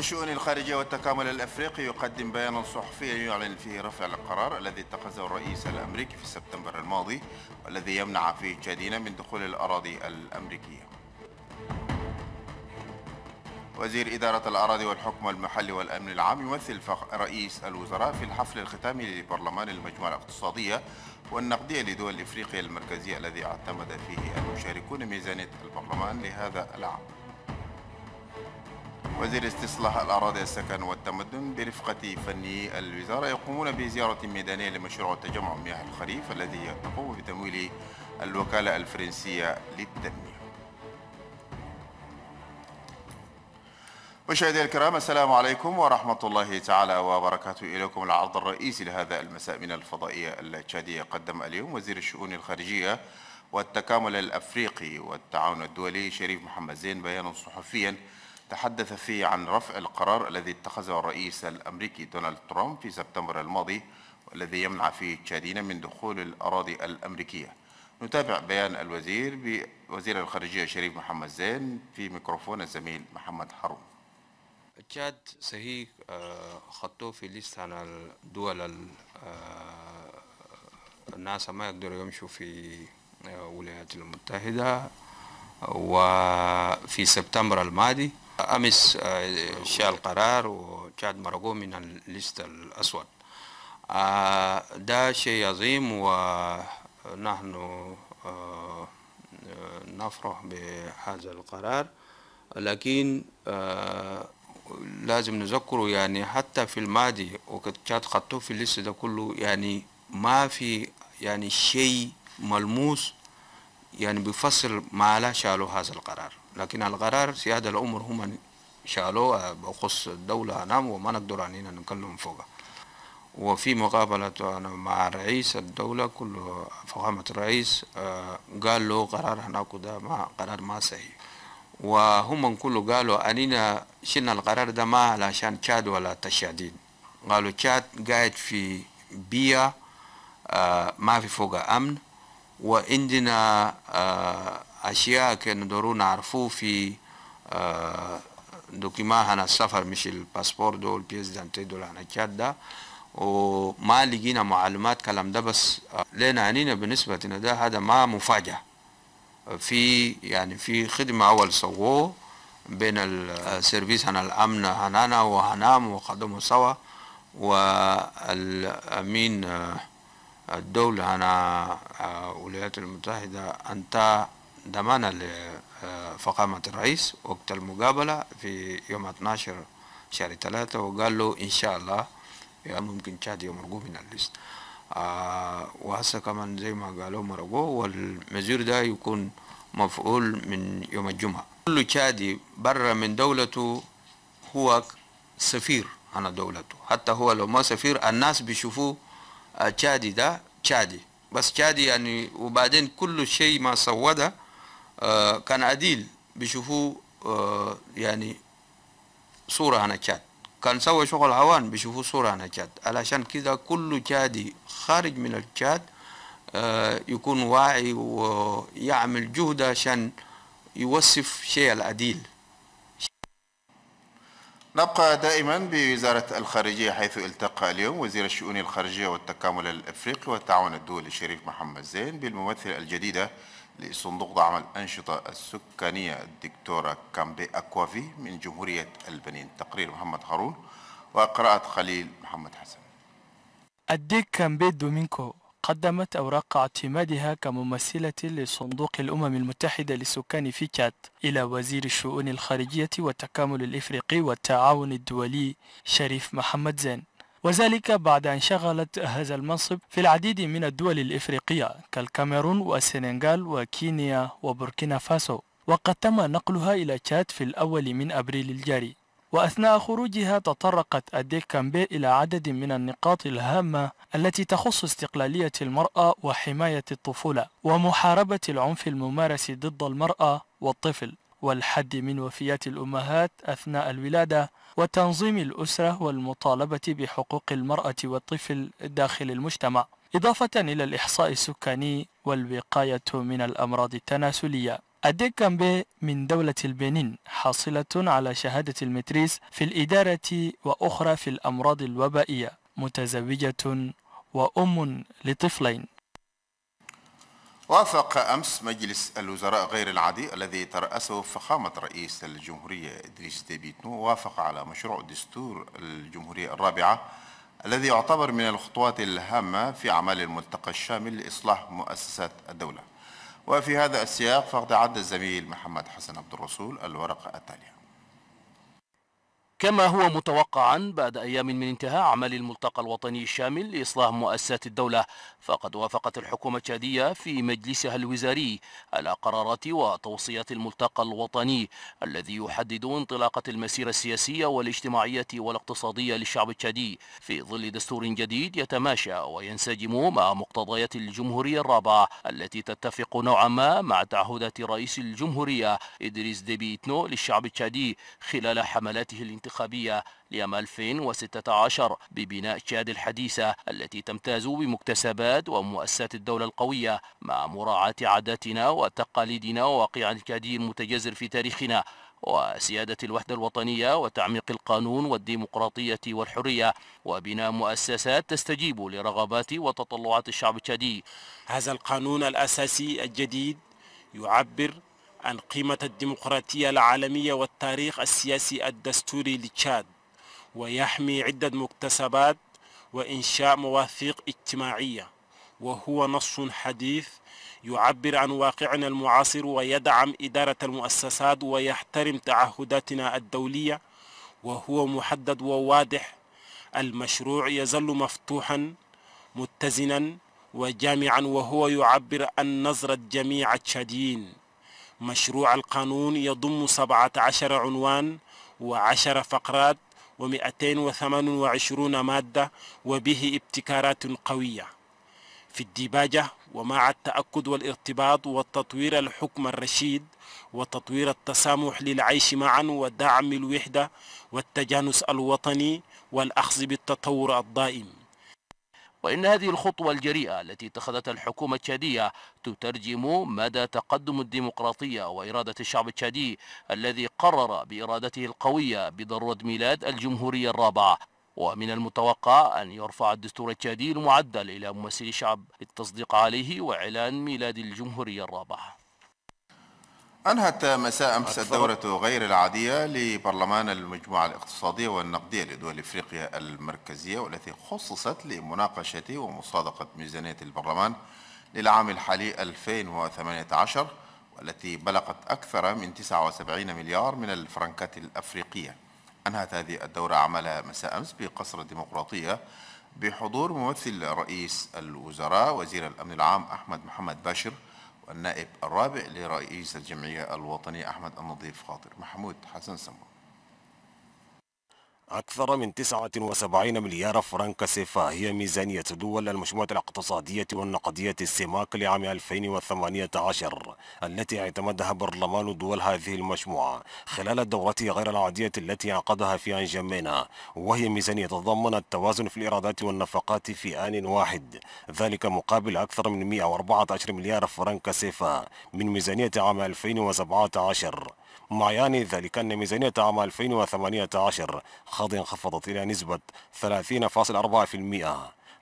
لشؤون الخارجية والتكامل الأفريقي يقدم بيانا صحفيا يعلن فيه رفع القرار الذي اتخذه الرئيس الأمريكي في سبتمبر الماضي والذي يمنع فيه تشادين من دخول الأراضي الأمريكية وزير إدارة الأراضي والحكم المحلي والأمن العام يمثل رئيس الوزراء في الحفل الختامي لبرلمان المجموعة الاقتصادية والنقدية لدول إفريقيا المركزية الذي اعتمد فيه المشاركون ميزانية البرلمان لهذا العام وزير استصلاح الأراضي السكن والتمدن برفقة فني الوزارة يقومون بزيارة ميدانية لمشروع تجمع مياه الخريف الذي يقوم بتمويل الوكالة الفرنسية للتنمية مشاهدينا الكرام السلام عليكم ورحمة الله تعالى وبركاته إليكم العرض الرئيسي لهذا المساء من الفضائية التشادية قدم اليوم وزير الشؤون الخارجية والتكامل الأفريقي والتعاون الدولي شريف محمد زين بيانا صحفيا تحدث فيه عن رفع القرار الذي اتخذه الرئيس الأمريكي دونالد ترامب في سبتمبر الماضي والذي يمنع فيه تشادين من دخول الأراضي الأمريكية نتابع بيان الوزير بوزير الخارجية شريف محمد زين في ميكروفون الزميل محمد حرون تشاد سهي آه، خطوه في ليست عن الدول آه، الناس ما يقدروا يمشوا في آه، الولايات المتحدة وفي سبتمبر الماضي امس آه، شال قرار وشاد مرقوم من الليست الاسود آه، ده شيء عظيم ونحن آه، نفرح بهذا القرار لكن لازم نذكره يعني حتى في الماضي وقد كانت خطوه في الليست ده كله يعني ما في يعني شيء ملموس يعني بفصل ما لا شالوا هذا القرار لكن القرار سيادة الأمور هم شالوه بخص الدولة نام وما نقدر علينا نكلم فوقها وفي مقابلة مع رئيس الدولة كل فخامة الرئيس آه، قال له قرار هناك ده ما قرار ما صحيح وهم كله قالوا أنينا شلنا القرار ده ما علشان تشاد ولا تشادين قالوا تشاد قاعد في بيئة آه، ما في فوق أمن وعندنا آه، أشياء كانوا دورو نعرفوه في آه، دوكيما هنا السفر مش الباسبور دول بيس دانتي دول هنا كده وما لقينا معلومات كلام ده بس آه، لنا هنينا بالنسبة لنا ده هذا ما مفاجأة في يعني في خدمة أول سووه بين السيرفيس آه، هنا الأمن هنانا وهنام وقدموا سوا والأمين الدولة هنا الولايات المتحدة أنت ضمانا لفقامة آه، الرئيس وقت المقابلة في يوم 12 شهر 3 وقال له إن شاء الله يعني ممكن تشاد يوم رجوع من الليست آه، وهسه كمان زي ما قالوا مرقوه والمزير ده يكون مفعول من يوم الجمعة كل تشادي برا من دولته هو سفير عن دولته حتى هو لو ما سفير الناس بيشوفوه تشادي آه، ده تشادي بس تشادي يعني وبعدين كل شيء ما سوده آه، كان عديل بيشوفوه آه، يعني صورة عن تشاد كان سوى شغل عوان بيشوفوا صورة عن تشاد علشان كذا كل تشادي خارج من التشاد آه، يكون واعي ويعمل جهد عشان يوصف شيء العديل نبقى دائما بوزارة الخارجية حيث التقى اليوم وزير الشؤون الخارجية والتكامل الأفريقي والتعاون الدولي الشريف محمد زين بالممثلة الجديدة لصندوق دعم الأنشطة السكانية الدكتورة كامبي أكوافي من جمهورية البنين تقرير محمد هارون وقراءة خليل محمد حسن الديك كامبي دومينكو قدمت أوراق اعتمادها كممثلة لصندوق الأمم المتحدة لسكان فيكات إلى وزير الشؤون الخارجية والتكامل الإفريقي والتعاون الدولي شريف محمد زين وذلك بعد أن شغلت هذا المنصب في العديد من الدول الإفريقية كالكاميرون والسنغال وكينيا وبوركينا فاسو وقد تم نقلها إلى تشاد في الأول من أبريل الجاري وأثناء خروجها تطرقت الديكامبي إلى عدد من النقاط الهامة التي تخص استقلالية المرأة وحماية الطفولة ومحاربة العنف الممارس ضد المرأة والطفل والحد من وفيات الأمهات أثناء الولادة وتنظيم الأسرة والمطالبة بحقوق المرأة والطفل داخل المجتمع إضافة إلى الإحصاء السكاني والوقاية من الأمراض التناسلية أديكامبي من دولة البنين حاصلة على شهادة المتريس في الإدارة وأخرى في الأمراض الوبائية متزوجة وأم لطفلين وافق أمس مجلس الوزراء غير العادي الذي ترأسه فخامة رئيس الجمهورية إدريس ديبيتنو وافق على مشروع دستور الجمهورية الرابعة الذي يعتبر من الخطوات الهامة في أعمال الملتقى الشامل لإصلاح مؤسسات الدولة وفي هذا السياق فقد عد الزميل محمد حسن عبد الرسول الورقة التالية كما هو متوقعا بعد أيام من انتهاء عمل الملتقى الوطني الشامل لإصلاح مؤسسات الدولة فقد وافقت الحكومة التشادية في مجلسها الوزاري على قرارات وتوصيات الملتقى الوطني الذي يحدد انطلاقة المسيرة السياسية والاجتماعية والاقتصادية للشعب التشادي في ظل دستور جديد يتماشى وينسجم مع مقتضيات الجمهورية الرابعة التي تتفق نوعا ما مع تعهدات رئيس الجمهورية إدريس ديبيتنو للشعب التشادي خلال حملاته الانتخابية الانتخابية لعام 2016 ببناء شاد الحديثة التي تمتاز بمكتسبات ومؤسسات الدولة القوية مع مراعاة عاداتنا وتقاليدنا وواقعنا الكادي المتجذر في تاريخنا وسيادة الوحدة الوطنية وتعميق القانون والديمقراطية والحرية وبناء مؤسسات تستجيب لرغبات وتطلعات الشعب التشادي هذا القانون الأساسي الجديد يعبر عن قيمة الديمقراطية العالمية والتاريخ السياسي الدستوري لتشاد ويحمي عدة مكتسبات وإنشاء مواثيق اجتماعية وهو نص حديث يعبر عن واقعنا المعاصر ويدعم إدارة المؤسسات ويحترم تعهداتنا الدولية وهو محدد وواضح المشروع يظل مفتوحا متزنا وجامعا وهو يعبر عن نظرة جميع التشاديين مشروع القانون يضم 17 عنوان و10 فقرات و228 مادة وبه ابتكارات قوية في الديباجة ومع التأكد والارتباط وتطوير الحكم الرشيد وتطوير التسامح للعيش معا ودعم الوحدة والتجانس الوطني والأخذ بالتطور الدائم وإن هذه الخطوة الجريئة التي اتخذتها الحكومة التشادية تترجم مدى تقدم الديمقراطية وإرادة الشعب التشادي الذي قرر بإرادته القوية بضرورة ميلاد الجمهورية الرابعة ومن المتوقع أن يرفع الدستور التشادي المعدل إلى ممثل الشعب للتصديق عليه وإعلان ميلاد الجمهورية الرابعة أنهت مساء أمس الدورة غير العادية لبرلمان المجموعة الاقتصادية والنقدية لدول إفريقيا المركزية والتي خصصت لمناقشة ومصادقة ميزانية البرلمان للعام الحالي 2018 والتي بلغت أكثر من 79 مليار من الفرنكات الأفريقية أنهت هذه الدورة عملها مساء أمس بقصر الديمقراطية بحضور ممثل رئيس الوزراء وزير الأمن العام أحمد محمد باشر النائب الرابع لرئيس الجمعية الوطنية أحمد النظيف خاطر محمود حسن سمو أكثر من 79 مليار فرنك سيفا هي ميزانية دول المجموعة الاقتصادية والنقدية السماك لعام 2018 التي اعتمدها برلمان دول هذه المجموعة خلال الدورة غير العادية التي عقدها في أنجمينا وهي ميزانية تضمن التوازن في الإيرادات والنفقات في آن واحد ذلك مقابل أكثر من 114 مليار فرنك سيفا من ميزانية عام 2017 معيان ذلك أن ميزانية عام 2018 قد انخفضت إلى نسبة 30.4%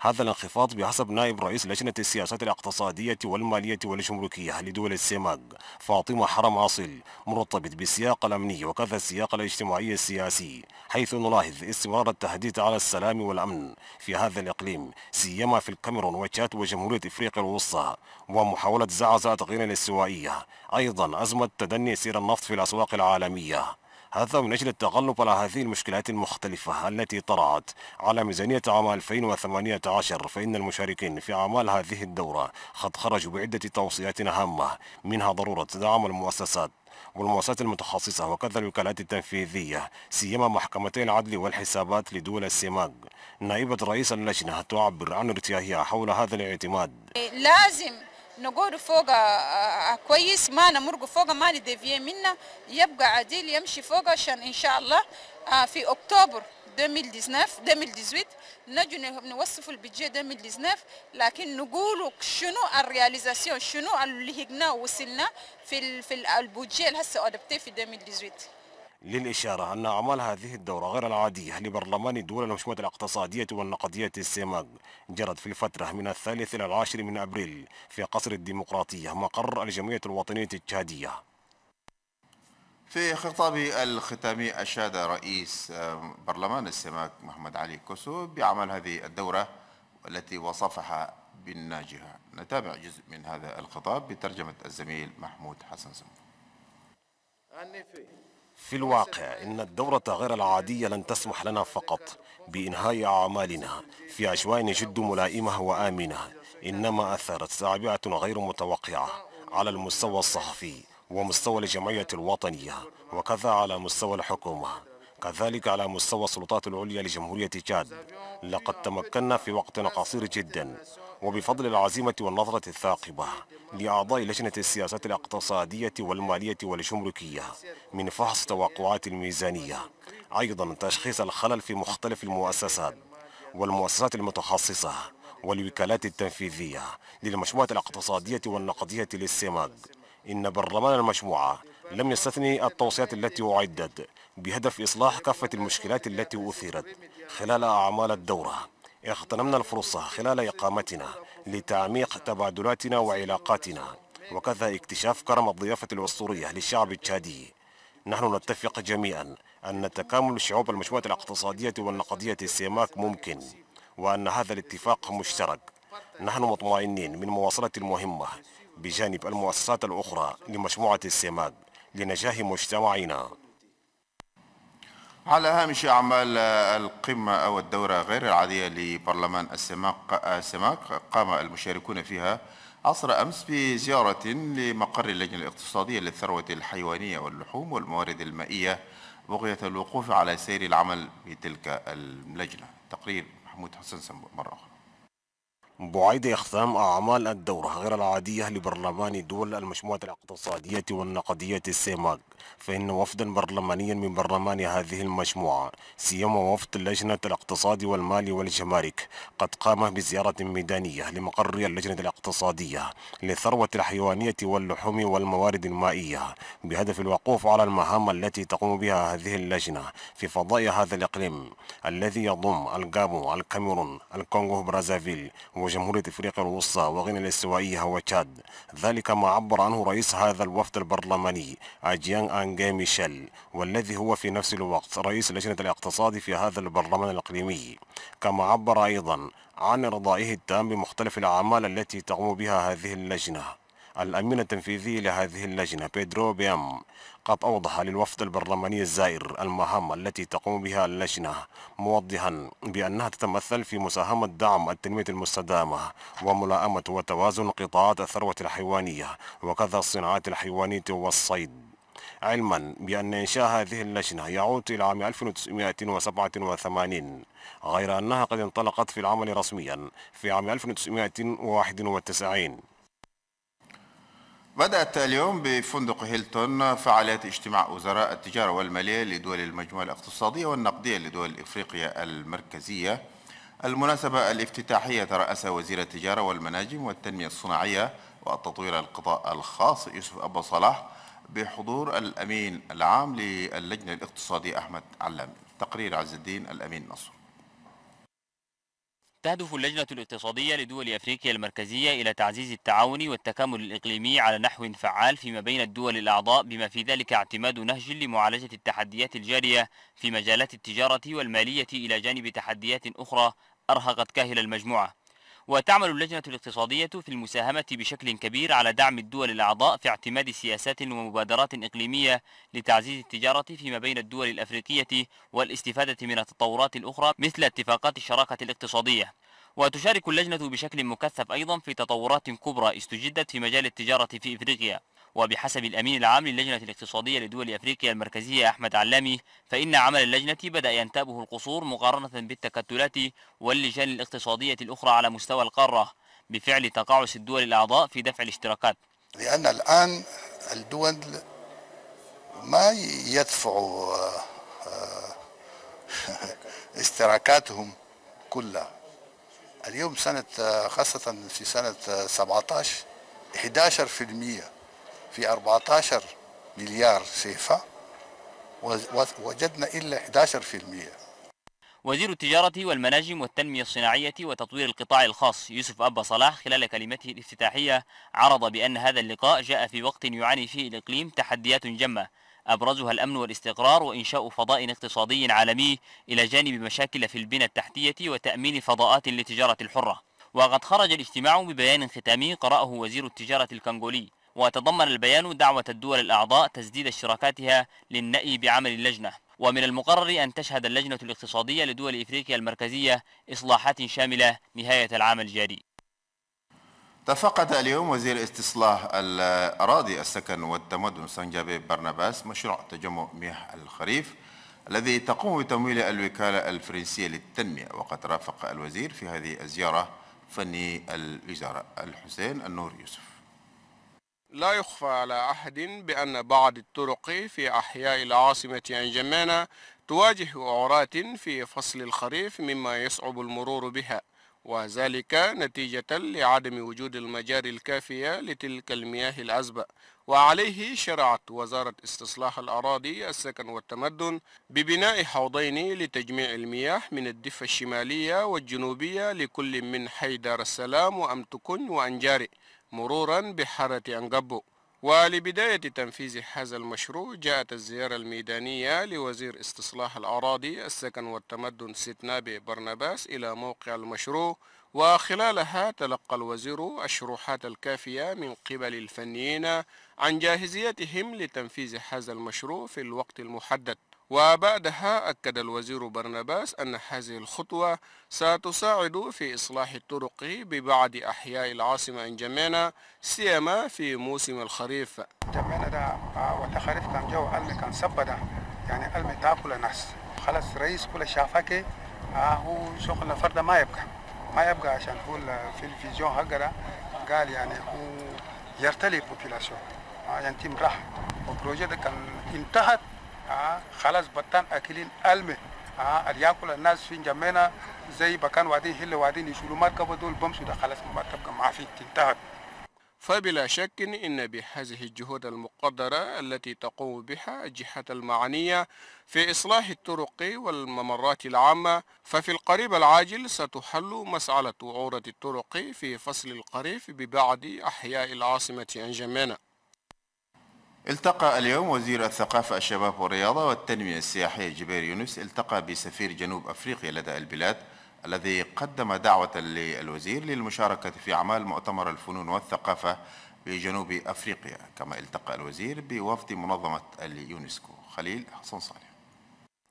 هذا الانخفاض بحسب نائب رئيس لجنة السياسات الاقتصادية والمالية والجمركية لدول السماج فاطمة حرم عاصل مرتبط بالسياق الأمني وكذا السياق الاجتماعي السياسي حيث نلاحظ استمرار التهديد على السلام والأمن في هذا الإقليم سيما في الكاميرون وتشاد وجمهورية إفريقيا الوسطى ومحاولة زعزعة غينيا الاستوائية أيضا أزمة تدني سير النفط في الأسواق العالمية هذا من أجل التغلب على هذه المشكلات المختلفة التي طرأت على ميزانية عام 2018 فإن المشاركين في أعمال هذه الدورة قد خرجوا بعدة توصيات هامة منها ضرورة دعم المؤسسات والمؤسسات المتخصصة وكذا الوكالات التنفيذية سيما محكمتي العدل والحسابات لدول السماج نائبة رئيس اللجنة تعبر عن ارتياحها حول هذا الاعتماد لازم نقول فوق كويس ما نمرق فوق ما نديفيه منه يبقى عديل يمشي فوق عشان ان شاء الله في اكتوبر 2019 2018 نجي نوصف البيجي 2019 لكن نقول شنو الرياليزاسيون شنو اللي هجنا وصلنا في في البودجي هسه ادبتي في 2018 للإشارة أن أعمال هذه الدورة غير العادية لبرلمان الدول المشمولة الاقتصادية والنقدية السيماغ جرت في الفترة من الثالث إلى العاشر من أبريل في قصر الديمقراطية مقر الجمعية الوطنية التشادية في خطابه الختامي أشاد رئيس برلمان السيماغ محمد علي كوسو بعمل هذه الدورة التي وصفها بالناجحة نتابع جزء من هذا الخطاب بترجمة الزميل محمود حسن سمو في الواقع إن الدورة غير العادية لن تسمح لنا فقط بإنهاء أعمالنا في أجواء جد ملائمة وآمنة إنما أثرت سابعة غير متوقعة على المستوى الصحفي ومستوى الجمعية الوطنية وكذا على مستوى الحكومة كذلك على مستوى السلطات العليا لجمهورية تشاد لقد تمكنا في وقت قصير جدا وبفضل العزيمة والنظرة الثاقبة لأعضاء لجنة السياسات الاقتصادية والمالية والجمركية من فحص توقعات الميزانية أيضا تشخيص الخلل في مختلف المؤسسات والمؤسسات المتخصصة والوكالات التنفيذية للمجموعة الاقتصادية والنقدية للسماد إن برلمان المجموعة لم يستثني التوصيات التي أعدت بهدف إصلاح كافة المشكلات التي أثيرت خلال أعمال الدورة اغتنمنا الفرصة خلال إقامتنا لتعميق تبادلاتنا وعلاقاتنا وكذا اكتشاف كرم الضيافة الأسطورية للشعب التشادي نحن نتفق جميعا أن تكامل الشعوب المجموعة الاقتصادية والنقدية السيماك ممكن وأن هذا الاتفاق مشترك نحن مطمئنين من مواصلة المهمة بجانب المؤسسات الأخرى لمجموعة السيماك لنجاح مجتمعنا على هامش أعمال القمة أو الدورة غير العادية لبرلمان السماق, السماق قام المشاركون فيها عصر أمس بزيارة لمقر اللجنة الاقتصادية للثروة الحيوانية واللحوم والموارد المائية بغية الوقوف على سير العمل بتلك اللجنة تقرير محمود حسن سمبو مرة أخرى بعيد إخثام أعمال الدورة غير العادية لبرلمان دول المجموعة الاقتصادية والنقدية السيماك فإن وفدا برلمانيا من برلمان هذه المجموعة سيما وفد لجنة الاقتصاد والمال والجمارك قد قام بزيارة ميدانية لمقر اللجنة الاقتصادية للثروة الحيوانية واللحوم والموارد المائية بهدف الوقوف على المهام التي تقوم بها هذه اللجنة في فضاء هذا الإقليم الذي يضم الجابو الكاميرون الكونغو برازافيل وجمهورية افريقيا الوسطى وغينيا الاستوائية وتشاد ذلك ما عبر عنه رئيس هذا الوفد البرلماني اجيان انجي ميشيل والذي هو في نفس الوقت رئيس لجنة الاقتصاد في هذا البرلمان الاقليمي كما عبر ايضا عن رضائه التام بمختلف الاعمال التي تقوم بها هذه اللجنة الأمين التنفيذي لهذه اللجنة بيدرو بيام قد أوضح للوفد البرلماني الزائر المهام التي تقوم بها اللجنة موضحا بأنها تتمثل في مساهمة دعم التنمية المستدامة وملائمة وتوازن قطاعات الثروة الحيوانية وكذا الصناعات الحيوانية والصيد علما بأن إنشاء هذه اللجنة يعود إلى عام 1987 غير أنها قد انطلقت في العمل رسميا في عام 1991 بدأت اليوم بفندق هيلتون فعاليات اجتماع وزراء التجارة والمالية لدول المجموعة الاقتصادية والنقدية لدول إفريقيا المركزية المناسبة الافتتاحية ترأسها وزير التجارة والمناجم والتنمية الصناعية والتطوير القطاع الخاص يوسف أبو صلاح بحضور الأمين العام للجنة الاقتصادية أحمد علام تقرير عز الدين الأمين نصر تهدف اللجنة الاقتصادية لدول أفريقيا المركزية إلى تعزيز التعاون والتكامل الإقليمي على نحو فعال فيما بين الدول الأعضاء بما في ذلك اعتماد نهج لمعالجة التحديات الجارية في مجالات التجارة والمالية إلى جانب تحديات أخرى أرهقت كاهل المجموعة وتعمل اللجنة الاقتصادية في المساهمة بشكل كبير على دعم الدول الأعضاء في اعتماد سياسات ومبادرات إقليمية لتعزيز التجارة فيما بين الدول الأفريقية والاستفادة من التطورات الأخرى مثل اتفاقات الشراكة الاقتصادية وتشارك اللجنة بشكل مكثف أيضا في تطورات كبرى استجدت في مجال التجارة في إفريقيا وبحسب الأمين العام للجنة الاقتصادية لدول أفريقيا المركزية أحمد علامي فإن عمل اللجنة بدأ ينتابه القصور مقارنة بالتكتلات واللجان الاقتصادية الأخرى على مستوى القارة بفعل تقاعس الدول الأعضاء في دفع الاشتراكات لأن الآن الدول ما يدفعوا آه، آه، اشتراكاتهم كلها اليوم سنة آه، خاصة في سنة 17 11% في 14 مليار سيفا وجدنا إلا 11% وزير التجارة والمناجم والتنمية الصناعية وتطوير القطاع الخاص يوسف أبا صلاح خلال كلمته الافتتاحية عرض بأن هذا اللقاء جاء في وقت يعاني فيه الإقليم تحديات جمة أبرزها الأمن والاستقرار وإنشاء فضاء اقتصادي عالمي إلى جانب مشاكل في البنى التحتية وتأمين فضاءات للتجارة الحرة وقد خرج الاجتماع ببيان ختامي قرأه وزير التجارة الكنغولي وتضمن البيان دعوة الدول الأعضاء تسديد اشتراكاتها للنأي بعمل اللجنة ومن المقرر أن تشهد اللجنة الاقتصادية لدول إفريقيا المركزية إصلاحات شاملة نهاية العام الجاري تفقد اليوم وزير استصلاح الأراضي السكن والتمدن سنجابي برناباس مشروع تجمع مياه الخريف الذي تقوم بتمويل الوكالة الفرنسية للتنمية وقد رافق الوزير في هذه الزيارة فني الوزارة الحسين النور يوسف لا يخفى على أحد بأن بعض الطرق في أحياء العاصمة أنجمانا تواجه أعرات في فصل الخريف مما يصعب المرور بها وذلك نتيجة لعدم وجود المجاري الكافية لتلك المياه الأزبة وعليه شرعت وزارة استصلاح الأراضي السكن والتمدن ببناء حوضين لتجميع المياه من الدفة الشمالية والجنوبية لكل من حيدر السلام وأمتكن وأنجاري مرورا بحارة أنقبو ولبداية تنفيذ هذا المشروع جاءت الزيارة الميدانية لوزير استصلاح الأراضي السكن والتمدن ستنابي برناباس إلى موقع المشروع وخلالها تلقى الوزير الشروحات الكافية من قبل الفنيين عن جاهزيتهم لتنفيذ هذا المشروع في الوقت المحدد وبعدها أكد الوزير برناباس أن هذه الخطوة ستساعد في إصلاح الطرق ببعض أحياء العاصمة إنجمينا سيما في موسم الخريف إنجمينا ده آه، والخريف كان جو ألمي كان سبدا يعني ألمي تاكل ناس خلاص رئيس كل شافكي آه، هو شغل فرد ما يبقى ما يبقى عشان هو في الفيزيون هكذا قال يعني هو يرتلي بوبيلاسيون آه، يعني تيم راح البروجيكت كان انتهت آه، خلاص بطن أكلين ألمه آه ياكل الناس في جمعنا زي بكان وادين هل وادين يشيلوا مركبة دول بمشوا ده خلاص ما تبقى ما في انتهت فبلا شك إن بهذه الجهود المقدرة التي تقوم بها الجهات المعنية في إصلاح الطرق والممرات العامة ففي القريب العاجل ستحل مسألة عورة الطرق في فصل القريف ببعض أحياء العاصمة أنجمينة التقى اليوم وزير الثقافة الشباب والرياضة والتنمية السياحية جبير يونس التقى بسفير جنوب أفريقيا لدى البلاد الذي قدم دعوة للوزير للمشاركة في أعمال مؤتمر الفنون والثقافة بجنوب أفريقيا كما التقى الوزير بوفد منظمة اليونسكو خليل حسن صالح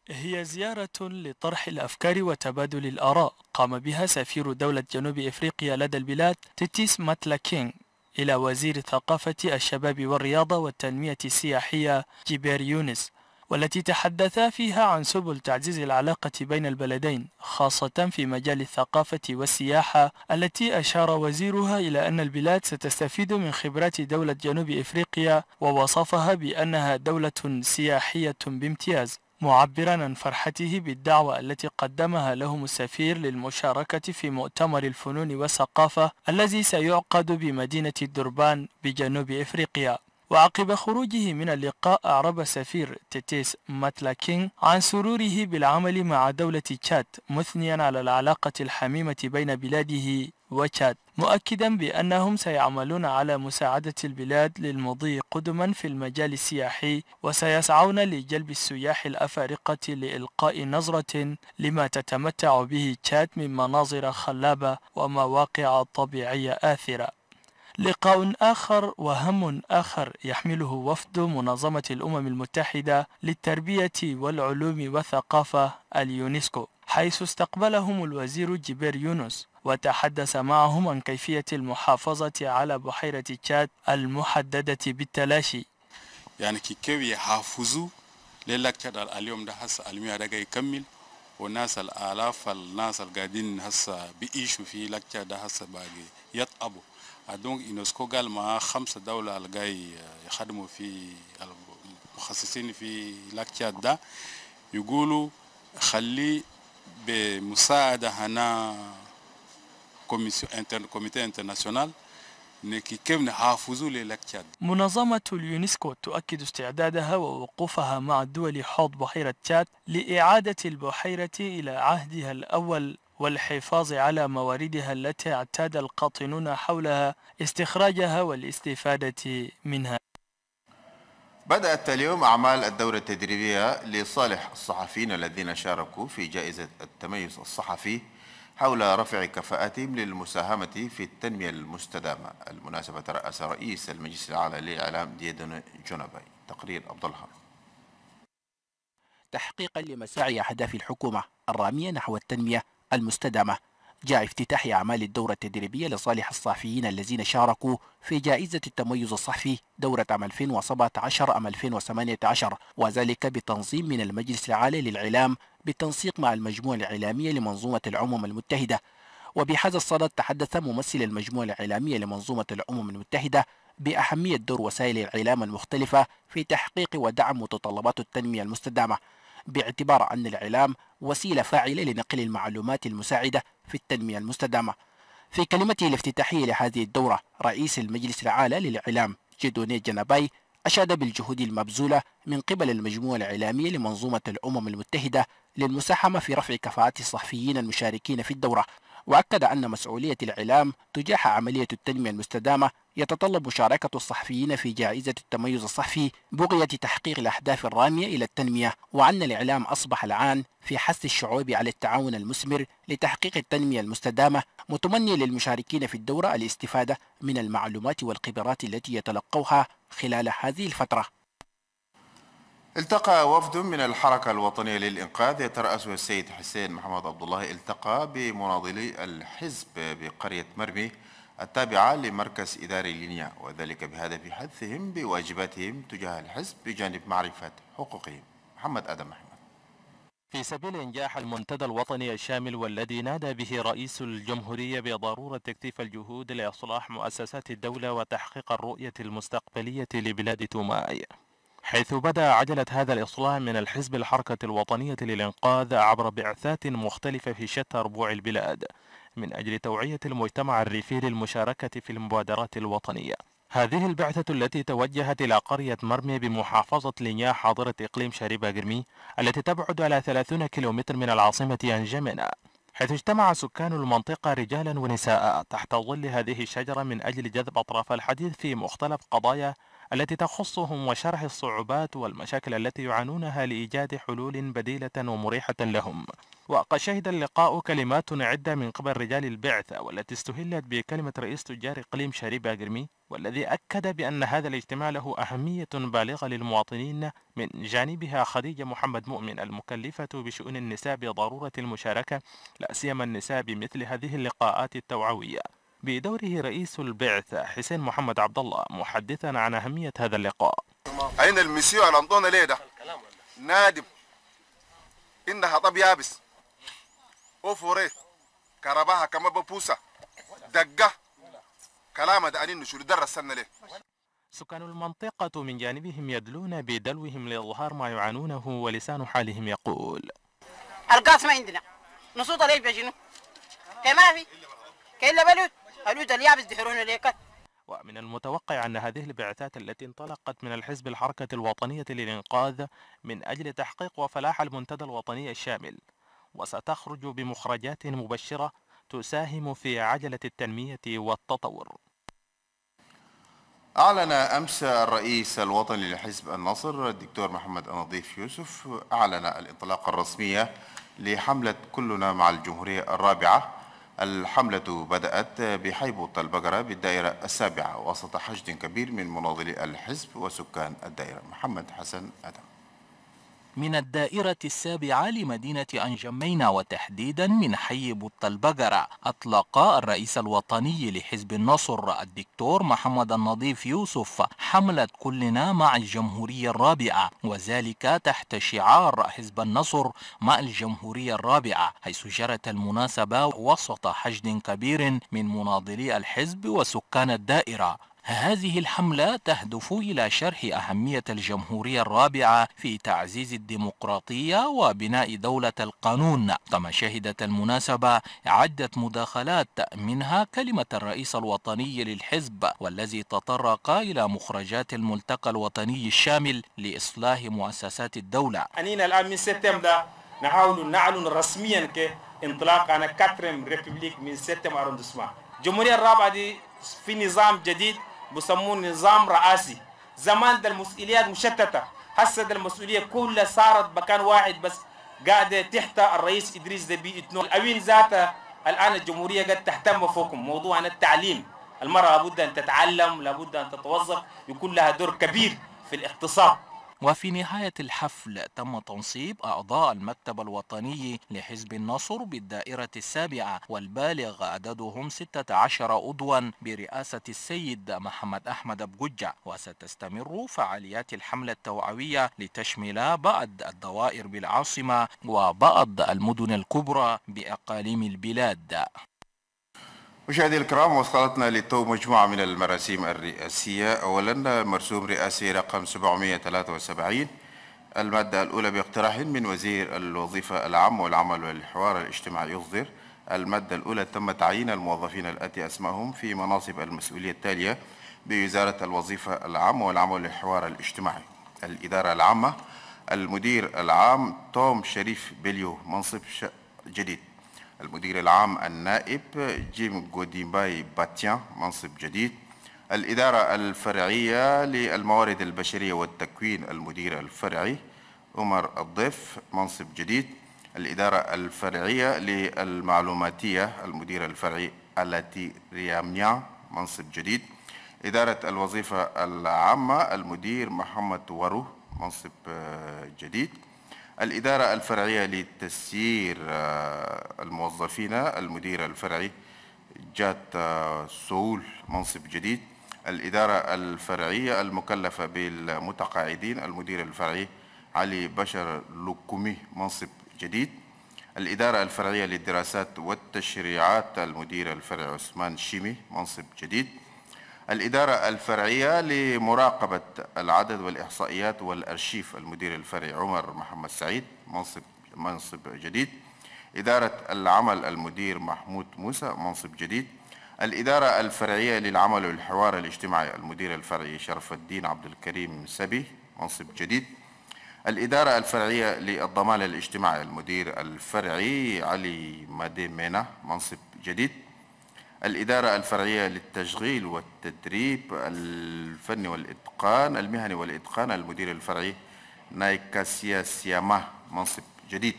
هي زيارة لطرح الأفكار وتبادل الآراء قام بها سفير دولة جنوب إفريقيا لدى البلاد تيتيس ماتلا كينغ إلى وزير الثقافة الشباب والرياضة والتنمية السياحية جبير يونس والتي تحدث فيها عن سبل تعزيز العلاقة بين البلدين خاصة في مجال الثقافة والسياحة التي أشار وزيرها إلى أن البلاد ستستفيد من خبرات دولة جنوب إفريقيا ووصفها بأنها دولة سياحية بامتياز معبرا عن فرحته بالدعوة التي قدمها لهم السفير للمشاركة في مؤتمر الفنون والثقافة الذي سيعقد بمدينة الدربان بجنوب إفريقيا وعقب خروجه من اللقاء أعرب سفير تيتيس ماتلا كينغ عن سروره بالعمل مع دولة تشاد مثنيا على العلاقة الحميمة بين بلاده وتشاد مؤكدا بأنهم سيعملون على مساعدة البلاد للمضي قدما في المجال السياحي وسيسعون لجلب السياح الأفارقة لإلقاء نظرة لما تتمتع به تشاد من مناظر خلابة ومواقع طبيعية آثرة لقاء آخر وهم آخر يحمله وفد منظمة الأمم المتحدة للتربية والعلوم والثقافة اليونسكو حيث استقبلهم الوزير جبير يونس وتحدث معهم عن كيفية المحافظة على بحيرة تشاد المحددة بالتلاشي يعني كي كيف يحافظوا تشاد اليوم ده هسه المياه ده يكمل وناس الآلاف الناس القادين هسه بيعيشوا في تشاد ده هسه باقي يطأبوا دونك يونسكو قال ما خمسة دولة الجاي آه، يخدموا في المخصصين في لاكتشاد ده يقولوا خلي بمساعدة هنا كوميتي انترناسيونال منظمة اليونسكو تؤكد استعدادها ووقوفها مع الدول حوض بحيرة تشاد لإعادة البحيرة إلى عهدها الأول والحفاظ على مواردها التي اعتاد القاطنون حولها استخراجها والاستفادة منها بدأت اليوم أعمال الدورة التدريبية لصالح الصحفيين الذين شاركوا في جائزة التميز الصحفي حول رفع كفاءتهم للمساهمة في التنمية المستدامة المناسبة ترأس رئيس المجلس الأعلى للإعلام ديدون جنبي تقرير عبد الحق تحقيقا لمساعي أهداف الحكومة الرامية نحو التنمية المستدامة جاء افتتاح أعمال الدورة التدريبية لصالح الصحفيين الذين شاركوا في جائزة التميز الصحفي دورة عام 2017 عام 2018 وذلك بتنظيم من المجلس العالي للإعلام بالتنسيق مع المجموعة الإعلامية لمنظومة الأمم المتحدة وبهذا الصدد تحدث ممثل المجموعة الإعلامية لمنظومة الأمم المتحدة بأهمية دور وسائل الإعلام المختلفة في تحقيق ودعم متطلبات التنمية المستدامة باعتبار أن الإعلام وسيلة فاعلة لنقل المعلومات المساعدة في التنمية المستدامة في كلمته الافتتاحية لهذه الدورة رئيس المجلس العالي للإعلام جيدوني جناباي أشاد بالجهود المبذولة من قبل المجموعة الإعلامية لمنظومة الأمم المتحدة للمساهمة في رفع كفاءات الصحفيين المشاركين في الدورة وأكد أن مسؤولية الإعلام تجاه عملية التنمية المستدامة يتطلب مشاركة الصحفيين في جائزة التميز الصحفي بغية تحقيق الأهداف الرامية إلى التنمية وأن الإعلام أصبح الآن في حث الشعوب على التعاون المثمر لتحقيق التنمية المستدامة متمنيا للمشاركين في الدورة الاستفادة من المعلومات والخبرات التي يتلقوها خلال هذه الفترة التقى وفد من الحركة الوطنية للإنقاذ يترأسه السيد حسين محمد عبد الله التقى بمناضلي الحزب بقرية مرمي التابعة لمركز إداري لينيا وذلك بهدف حثهم بواجباتهم تجاه الحزب بجانب معرفة حقوقهم محمد آدم محمد في سبيل إنجاح المنتدى الوطني الشامل والذي نادى به رئيس الجمهورية بضرورة تكثيف الجهود لإصلاح مؤسسات الدولة وتحقيق الرؤية المستقبلية لبلاد توماي حيث بدا عجلة هذا الإصلاح من الحزب الحركة الوطنية للإنقاذ عبر بعثات مختلفة في شتى ربوع البلاد من أجل توعية المجتمع الريفي للمشاركة في المبادرات الوطنية هذه البعثة التي توجهت إلى قرية مرمي بمحافظة لينيا حاضرة إقليم شاربا جرمي التي تبعد على 30 كيلومتر من العاصمة أنجمنا حيث اجتمع سكان المنطقة رجالا ونساء تحت ظل هذه الشجرة من أجل جذب أطراف الحديث في مختلف قضايا التي تخصهم وشرح الصعوبات والمشاكل التي يعانونها لإيجاد حلول بديلة ومريحة لهم وقد شهد اللقاء كلمات عدة من قبل رجال البعثة والتي استهلت بكلمة رئيس تجار إقليم شريبة أجرمي والذي أكد بأن هذا الاجتماع له أهمية بالغة للمواطنين من جانبها خديجة محمد مؤمن المكلفة بشؤون النساء بضرورة المشاركة لا سيما النساء بمثل هذه اللقاءات التوعوية بدوره رئيس البعثة حسين محمد عبد الله محدثا عن أهمية هذا اللقاء أين المسيو اللي أنطونا ليه ده نادم إنها طب يابس أوفوري كرباها كما ببوسة دقة كلام ده أنين نشور درسنا ليه سكان المنطقة من جانبهم يدلون بدلوهم لإظهار ما يعانونه ولسان حالهم يقول ما عندنا نصوت عليه بجنو كما في كيلا بلوت الود اليابس دحرون ليك ومن المتوقع أن هذه البعثات التي انطلقت من الحزب الحركة الوطنية للإنقاذ من أجل تحقيق وفلاح المنتدى الوطني الشامل وستخرج بمخرجات مبشرة تساهم في عجلة التنمية والتطور أعلن أمس الرئيس الوطني لحزب النصر الدكتور محمد النظيف يوسف أعلن الانطلاقة الرسمية لحملة كلنا مع الجمهورية الرابعة الحملة بدأت بحيبوط البقرة بالدائرة السابعة وسط حشد كبير من مناضلي الحزب وسكان الدائرة محمد حسن أدم من الدائرة السابعة لمدينة أنجمينا وتحديدا من حي بط البقرة أطلق الرئيس الوطني لحزب النصر الدكتور محمد النظيف يوسف حملة كلنا مع الجمهورية الرابعة وذلك تحت شعار حزب النصر مع الجمهورية الرابعة حيث جرت المناسبة وسط حشد كبير من مناضلي الحزب وسكان الدائرة هذه الحملة تهدف إلى شرح أهمية الجمهورية الرابعة في تعزيز الديمقراطية وبناء دولة القانون كما شهدت المناسبة عدة مداخلات منها كلمة الرئيس الوطني للحزب والذي تطرق إلى مخرجات الملتقى الوطني الشامل لإصلاح مؤسسات الدولة أنينا الآن من سبتمبر نحاول نعلن رسميا كانطلاق أنا كاترم ريبوبليك من سبتمبر أروندسما الجمهورية الرابعة دي في نظام جديد بسموه نظام رئاسي زمان ده المسؤوليات مشتتة هسه ده المسؤولية كلها صارت مكان واحد بس قاعدة تحت الرئيس إدريس دبي إتنو الأوين ذاته الآن الجمهورية قد تهتم فوقهم موضوع عن التعليم المرأة لابد أن تتعلم لابد أن تتوظف يكون لها دور كبير في الاقتصاد وفي نهاية الحفل تم تنصيب أعضاء المكتب الوطني لحزب النصر بالدائرة السابعة والبالغ عددهم 16 عضوا برئاسة السيد محمد أحمد بجوجة وستستمر فعاليات الحملة التوعوية لتشمل بعض الدوائر بالعاصمة وبعض المدن الكبرى بأقاليم البلاد مشاهدي الكرام وصلتنا للتو مجموعة من المراسيم الرئاسية أولا مرسوم رئاسي رقم 773 المادة الأولى باقتراح من وزير الوظيفة العام والعمل والحوار الاجتماعي يصدر المادة الأولى تم تعيين الموظفين الآتي أسمائهم في مناصب المسؤولية التالية بوزارة الوظيفة العامة والعمل والحوار الاجتماعي الإدارة العامة المدير العام توم شريف بليو منصب جديد المدير العام النائب جيم جوديمباي باتيان منصب جديد الإدارة الفرعية للموارد البشرية والتكوين المدير الفرعي عمر الضيف منصب جديد الإدارة الفرعية للمعلوماتية المدير الفرعي التي ريامنيا منصب جديد إدارة الوظيفة العامة المدير محمد ورو منصب جديد الإدارة الفرعية لتسيير آه، الموظفين المدير الفرعي جات آه، سول منصب جديد الإدارة الفرعية المكلفة بالمتقاعدين المدير الفرعي علي بشر لكمي منصب جديد الإدارة الفرعية للدراسات والتشريعات المدير الفرعي عثمان شيمي منصب جديد الإدارة الفرعية لمراقبة العدد والإحصائيات والأرشيف المدير الفرعي عمر محمد سعيد منصب منصب جديد إدارة العمل المدير محمود موسى منصب جديد الإدارة الفرعية للعمل والحوار الاجتماعي المدير الفرعي شرف الدين عبد الكريم سبي منصب جديد الإدارة الفرعية للضمان الاجتماعي المدير الفرعي علي مينا منصب جديد الإدارة الفرعية للتشغيل والتدريب الفني والإتقان المهني والإتقان المدير الفرعي نايكاسيا سياما منصب جديد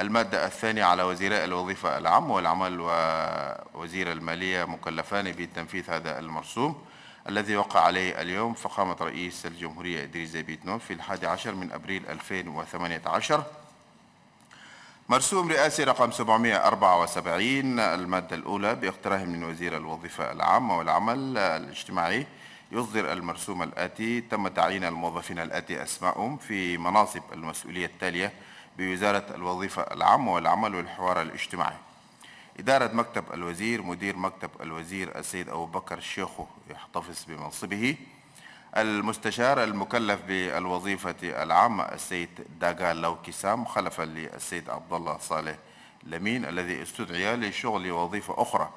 المادة الثانية على وزيراء الوظيفة العام والعمل ووزير المالية مكلفان بتنفيذ هذا المرسوم الذي وقع عليه اليوم فقامت رئيس الجمهورية إدريس زبيدنوف في الحادي عشر من أبريل 2018 مرسوم رئاسي رقم 774 المادة الأولى باقتراح من وزير الوظيفة العامة والعمل الاجتماعي يصدر المرسوم الآتي تم تعيين الموظفين الآتي أسمائهم في مناصب المسؤولية التالية بوزارة الوظيفة العامة والعمل والحوار الاجتماعي إدارة مكتب الوزير مدير مكتب الوزير السيد أبو بكر الشيخو يحتفظ بمنصبه المستشار المكلف بالوظيفة العامة السيد داغال لو كسام خلفا للسيد عبد الله صالح لمين الذي استدعي لشغل وظيفة أخرى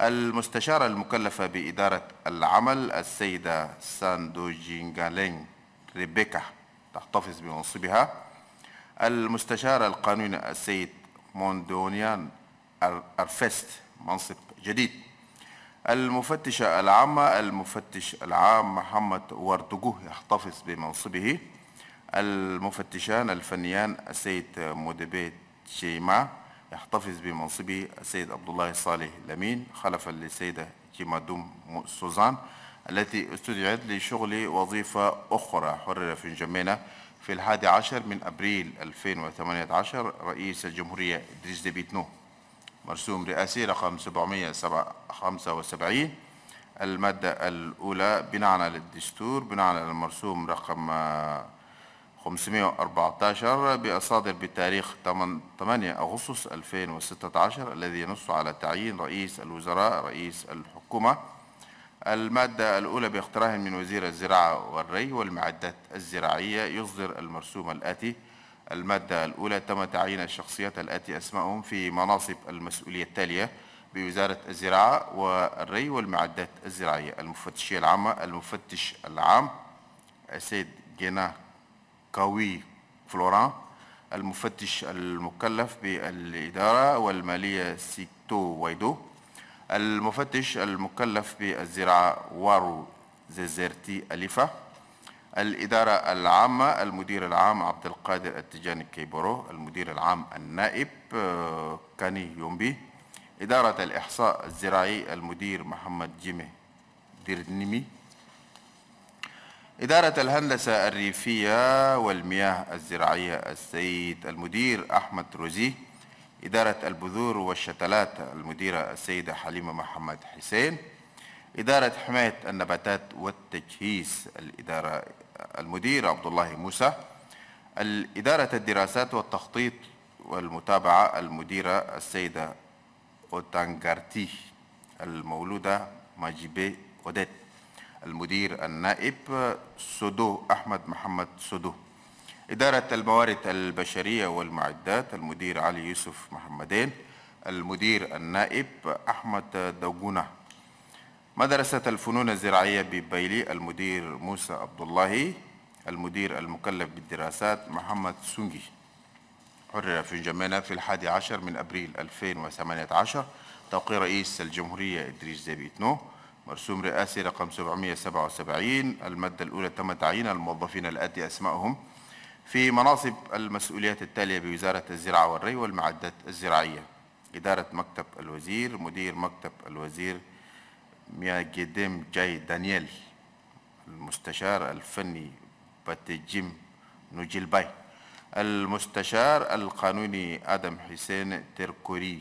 المستشارة المكلفة بإدارة العمل السيدة ساندو جينغالين ريبيكا تحتفظ بمنصبها المستشار القانوني السيد موندونيان أرفست منصب جديد المفتشة العامة المفتش العام محمد وردجوه يحتفظ بمنصبه المفتشان الفنيان السيد مودبيت شيماء يحتفظ بمنصبه السيد عبد الله صالح لمين خلفا للسيدة دوم سوزان التي استدعت لشغل وظيفة أخرى حرر في جمينا في الحادي عشر من أبريل 2018 رئيس الجمهورية إدريس ديبيتنو مرسوم رئاسي رقم 775 المادة الأولى بناء على الدستور بناء على المرسوم رقم 514 آه، بأصادر بتاريخ 8 أغسطس 2016 الذي ينص على تعيين رئيس الوزراء رئيس الحكومة المادة الأولى باقتراح من وزير الزراعة والري والمعدات الزراعية يصدر المرسوم الآتي المادة الأولى تم تعيين الشخصيات الآتي أسمائهم في مناصب المسؤولية التالية بوزارة الزراعة والري والمعدات الزراعية المفتشية العامة المفتش العام السيد جينا كاوي فلوران المفتش المكلف بالإدارة والمالية سيكتو ويدو المفتش المكلف بالزراعة وارو زيزيرتي أليفة الإدارة العامة المدير العام عبد القادر التجاني كيبرو المدير العام النائب آه، كاني يومبي إدارة الإحصاء الزراعي المدير محمد جيمي ديرنيمي إدارة الهندسة الريفية والمياه الزراعية السيد المدير أحمد روزي إدارة البذور والشتلات المديرة السيدة حليمة محمد حسين إدارة حماية النباتات والتجهيز الإدارة المدير عبد الله موسى الإدارة الدراسات والتخطيط والمتابعة المديرة السيدة أوتانغارتي المولودة ماجيبي أوديت المدير النائب سودو أحمد محمد سودو إدارة الموارد البشرية والمعدات المدير علي يوسف محمدين المدير النائب أحمد دوجونة مدرسة الفنون الزراعية ببيلي المدير موسى عبد الله المدير المكلف بالدراسات محمد سونجي حرر في جمانة في الحادي عشر من أبريل 2018 توقيع رئيس الجمهورية إدريس زبي مرسوم رئاسي رقم 777 المادة الأولى تم تعيين الموظفين الآتي أسمائهم في مناصب المسؤوليات التالية بوزارة الزراعة والري والمعدات الزراعية إدارة مكتب الوزير مدير مكتب الوزير مياجيديم جاي دانيال المستشار الفني باتجيم نوجيلباي المستشار القانوني آدم حسين تركوري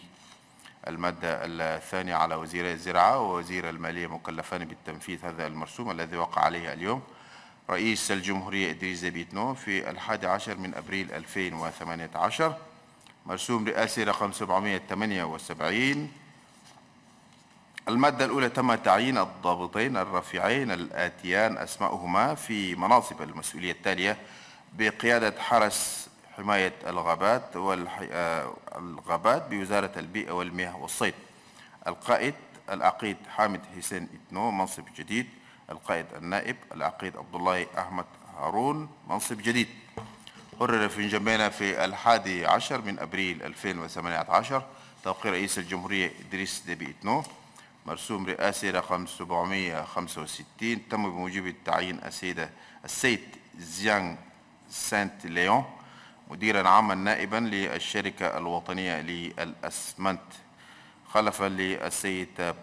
المادة الثانية على وزير الزراعة ووزير المالية مكلفان بالتنفيذ هذا المرسوم الذي وقع عليه اليوم رئيس الجمهورية إدريس بيتنو في الحادي عشر من أبريل 2018 مرسوم رئاسي رقم 778 المادة الأولى تم تعيين الضابطين الرفيعين الآتيان أسماؤهما في مناصب المسؤولية التالية بقيادة حرس حماية الغابات والغابات آه، بوزارة البيئة والمياه والصيد القائد العقيد حامد حسين إتنو منصب جديد القائد النائب العقيد عبد الله أحمد هارون منصب جديد قرر في جنبنا في الحادي عشر من أبريل 2018 توقيع رئيس الجمهورية إدريس دبي إتنو مرسوم رئاسي رقم 765 تم بموجب تعيين السيدة السيد زيانغ سانت ليون مديرا عاما نائبا للشركة الوطنية للأسمنت خلفا للسيد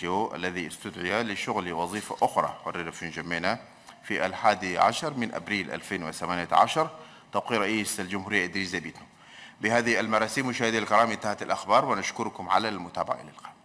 جو الذي استدعي لشغل وظيفة أخرى قرر في جمينا في الحادي عشر من أبريل 2018 توقيع رئيس الجمهورية إدريس ديبيتو بهذه المراسيم مشاهدي الكرام انتهت الأخبار ونشكركم على المتابعة إلى اللقاء